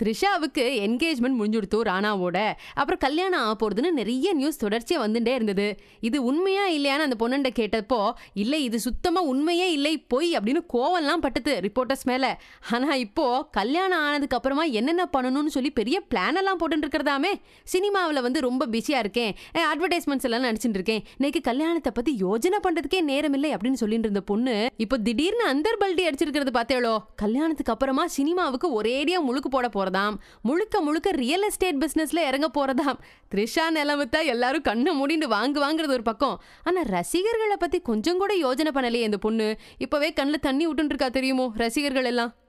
த்ரிஷாவுக்கு engagement முடிஞ்சுடுத்து ராணாவோட அப்புறம் கல்யாணம் ஆக போகிறதுன்னு நிறைய நியூஸ் தொடர்ச்சியாக வந்துட்டே இருந்தது இது உண்மையா இல்லையான்னு அந்த பொண்ணுண்ட கேட்டப்போ இல்லை இது சுத்தமாக உண்மையே இல்லை போய் அப்படின்னு கோவம்லாம் பட்டுது ரிப்போர்ட்டர்ஸ் மேலே ஆனால் இப்போது கல்யாணம் ஆனதுக்கு அப்புறமா என்னென்ன பண்ணணும்னு சொல்லி பெரிய பிளானெல்லாம் போட்டுருக்கிறதாமே சினிமாவில் வந்து ரொம்ப பிஸியாக இருக்கேன் அட்வர்டைஸ்மெண்ட்ஸ் எல்லாம் நடிச்சுட்டு இருக்கேன் இன்னைக்கு கல்யாணத்தை பற்றி யோஜனை பண்ணுறதுக்கே நேரம் இல்லை அப்படின்னு சொல்லிட்டு இருந்த பொண்ணு இப்போ திடீர்னு அந்தர் பல்டி அடிச்சிருக்கிறது பார்த்தேளோ கல்யாணத்துக்கு அப்புறமா சினிமாவுக்கு ஒரேடியாக முழுக்கு போட போகிறது போகிறதாம் முழுக்க முழுக்க ரியல் எஸ்டேட் பிஸ்னஸில் இறங்க போகிறதாம் த்ரிஷா நிலமத்தை எல்லாரும் கண்ணை மூடிண்டு வாங்கு வாங்குறது ஒரு பக்கம் ஆனால் ரசிகர்களை பற்றி கொஞ்சம் கூட யோஜனை பண்ணலையே இந்த பொண்ணு இப்போவே கண்ணில் தண்ணி விட்டுருக்கா தெரியுமோ ரசிகர்கள் எல்லாம்